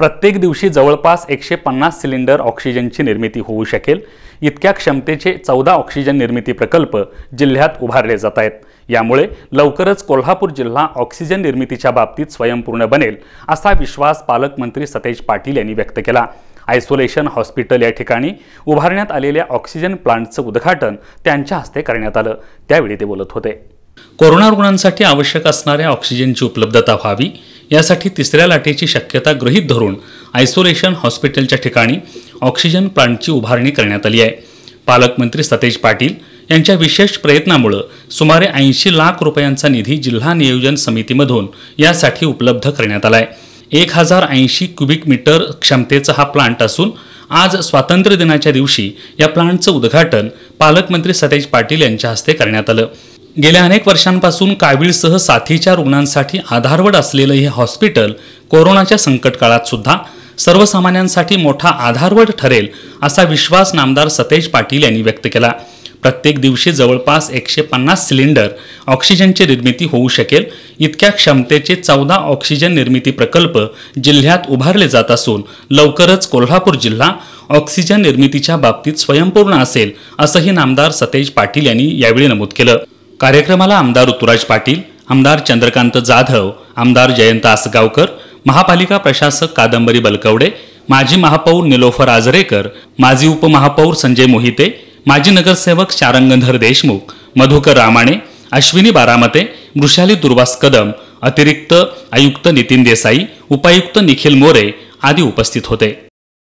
प्रत्येक दिवशी जवळपास एकशे पन्नास सिलेंडर ऑक्सिजनची निर्मिती होऊ शकेल इतक्या क्षमतेचे चौदा ऑक्सिजन निर्मिती प्रकल्प जिल्ह्यात उभारले जात आहेत यामुळे लवकरच कोल्हापूर जिल्हा ऑक्सिजन निर्मितीच्या बाबतीत स्वयंपूर्ण बनेल असा विश्वास पालकमंत्री सतेज पाटील यांनी व्यक्त केला आयसोलेशन हॉस्पिटल या ठिकाणी उभारण्यात आलेल्या ऑक्सिजन प्लांटचं उद्घाटन त्यांच्या हस्ते करण्यात आलं त्यावेळी ते बोलत होते कोरोना रुग्णांसाठी आवश्यक असणाऱ्या ऑक्सिजनची उपलब्धता व्हावी यासाठी तिसऱ्या लाटेची शक्यता गृहीत धरून आयसोलेशन हॉस्पिटलच्या ठिकाणी ऑक्सिजन प्लांटची उभारणी करण्यात आली आहे पालकमंत्री सतेज पाटील यांच्या विशेष प्रयत्नामुळं सुमारे ऐंशी लाख रुपयांचा निधी जिल्हा नियोजन समितीमधून यासाठी उपलब्ध करण्यात आला आहे एक हजार ऐंशी क्युबिक मीटर क्षमतेचा हा प्लांट असून आज स्वातंत्र्य दिनाच्या दिवशी या प्लांटचं उद्घाटन पालकमंत्री सतेज पाटील यांच्या हस्ते करण्यात आलं गेल्या अनेक वर्षांपासून कावीळसह साथीच्या रुग्णांसाठी आधारवड असलेलं हे हॉस्पिटल कोरोनाच्या संकट काळात सुद्धा सर्वसामान्यांसाठी मोठा आधारवड ठरेल असा विश्वास नामदार सतेज पाटील यांनी व्यक्त केला प्रत्येक दिवशी जवळपास एकशे पन्नास सिलेंडर ऑक्सिजनची निर्मिती होऊ शकेल इतक्या क्षमतेचे चौदा ऑक्सिजन निर्मिती प्रकल्प जिल्ह्यात उभारले जात असून लवकरच कोल्हापूर जिल्हा ऑक्सिजन निर्मितीच्या बाबतीत स्वयंपूर्ण असेल असंही नामदार सतेज पाटील यांनी यावेळी नमूद केलं कार्यक्रमाला आमदार ऋतुराज पाटील आमदार चंद्रकांत जाधव आमदार जयंत आसगावकर महापालिका प्रशासक कादंबरी बलकवडे माजी महापौर निलोफर आजरेकर माजी उपमहापौर संजय मोहिते माजी नगरसेवक शारंगधर देशमुख मधुकर रामाणे अश्विनी बारामते मृषाली दुर्वास कदम अतिरिक्त आयुक्त नितीन देसाई उपायुक्त निखिल मोरे आदी उपस्थित होते